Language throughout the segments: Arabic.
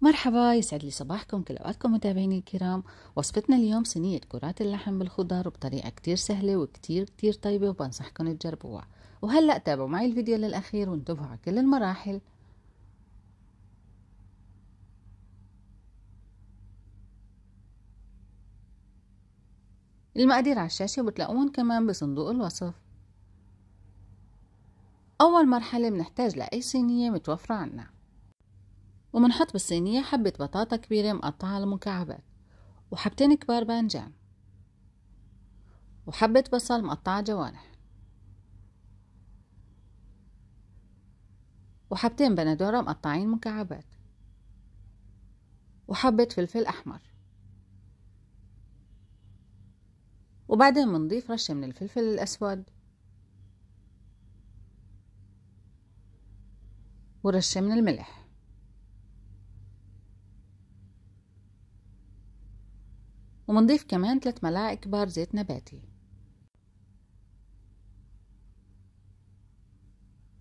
مرحبا يسعد لي صباحكم كل اوقاتكم متابعيني الكرام وصفتنا اليوم صينية كرات اللحم بالخضار بطريقة كتير سهلة وكتير كتير طيبة وبنصحكم تجربوها وهلأ تابعوا معي الفيديو للأخير وانتبهوا على كل المراحل المقادير على الشاشة وبتلاقوهم كمان بصندوق الوصف أول مرحلة بنحتاج لأي صينية متوفرة عنا ومنحط بالصينية حبة بطاطا كبيرة مقطعة لمكعبات وحبتين كبار بانجان وحبة بصل مقطعة جوانح وحبتين بندورة مقطعين مكعبات وحبة فلفل أحمر وبعدين منضيف رشة من الفلفل الأسود ورشة من الملح وبنضيف كمان 3 ملاعق كبار زيت نباتي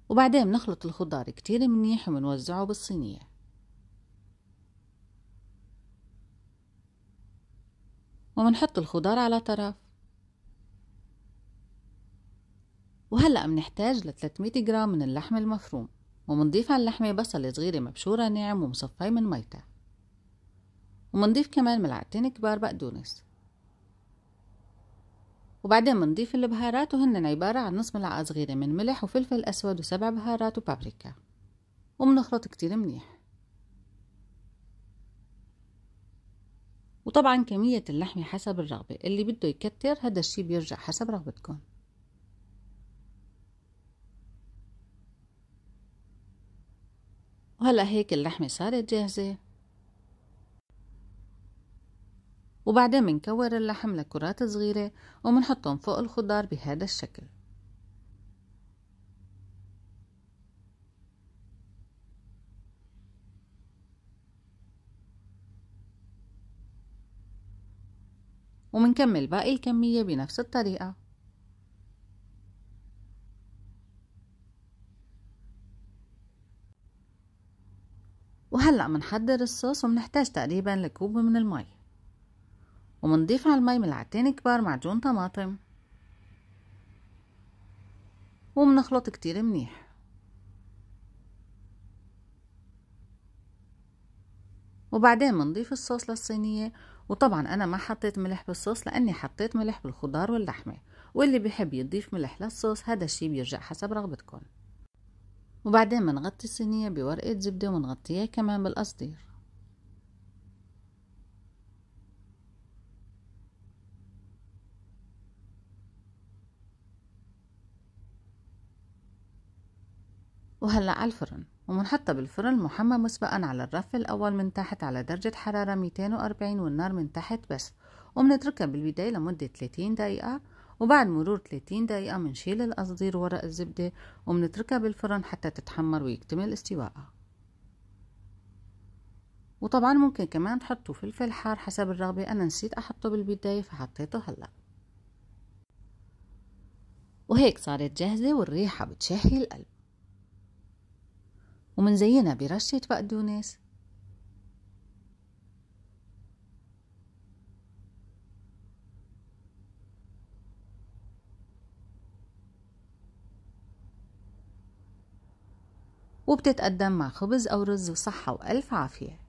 وبعدين بنخلط الخضار كتير منيح وبنوزعه بالصينية وبنحط الخضار على طرف وهلأ بنحتاج ل 300 جرام من اللحم المفروم وبنضيف على اللحمة بصلة صغيرة مبشورة ناعم ومصفاي من ميته ومنضيف كمان ملعقتين كبار بقدونس وبعدين منضيف البهارات وهن عبارة عن نص ملعقة صغيرة من ملح وفلفل أسود وسبع بهارات وبابريكا ومنخلط كتير منيح وطبعا كمية اللحمة حسب الرغبة اللي بده يكتر هذا الشي بيرجع حسب رغبتكم وهلا هيك اللحمة صارت جاهزة وبعدين بنكور اللحم لكرات صغيرة وبنحطهم فوق الخضار بهذا الشكل ومنكمل باقي الكمية بنفس الطريقة وهلأ منحضر الصوص ومنحتاج تقريبا لكوب من المي ومنضيف على المي ملعقتين كبار معجون طماطم ومنخلط كتير منيح وبعدين منضيف الصوص للصينية وطبعا أنا ما حطيت ملح بالصوص لأني حطيت ملح بالخضار واللحمة واللي بيحب يضيف ملح للصوص هذا الشي بيرجع حسب رغبتكم وبعدين منغطي الصينية بورقة زبدة ونغطيها كمان بالقصدير وهلأ على الفرن ومنحطة بالفرن محمى مسبقا على الرف الأول من تحت على درجة حرارة 240 والنار من تحت بس ومنتركها بالبداية لمدة 30 دقيقة وبعد مرور 30 دقيقة بنشيل القصدير ورق الزبدة ومنتركها بالفرن حتى تتحمر ويكتمل استواءها وطبعا ممكن كمان تحطوا فلفل حار حسب الرغبة أنا نسيت أحطه بالبداية فحطيته هلأ وهيك صارت جاهزة والريحة بتشهي القلب ومنزينها برشة بقدونس وبتتقدم مع خبز أو رز وصحة وألف عافية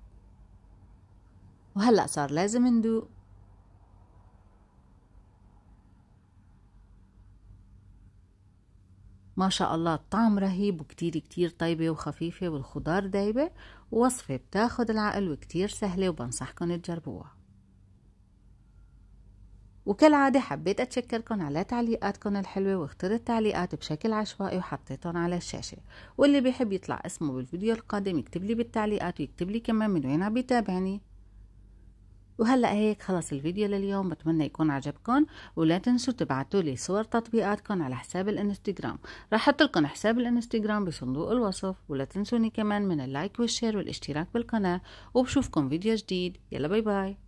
وهلأ صار لازم ندوق ما شاء الله الطعم رهيب وكتير كتير طيبة وخفيفة والخضار دايبة ووصفة بتاخد العقل وكتير سهلة وبنصحكن تجربوها وكالعادة حبيت أتشكركن على تعليقاتكن الحلوة واخترت تعليقات بشكل عشوائي وحطيتهم على الشاشة واللي بيحب يطلع اسمه بالفيديو القادم يكتب لي بالتعليقات ويكتب لي كمان من وين عم بيتابعني وهلا هيك خلص الفيديو لليوم بتمنى يكون عجبكم ولا تنسوا تبعتوا لي صور تطبيقاتكم على حساب الانستغرام رح احط لكم حساب الانستغرام بصندوق الوصف ولا تنسوني كمان من اللايك والشير والاشتراك بالقناه وبشوفكم فيديو جديد يلا باي باي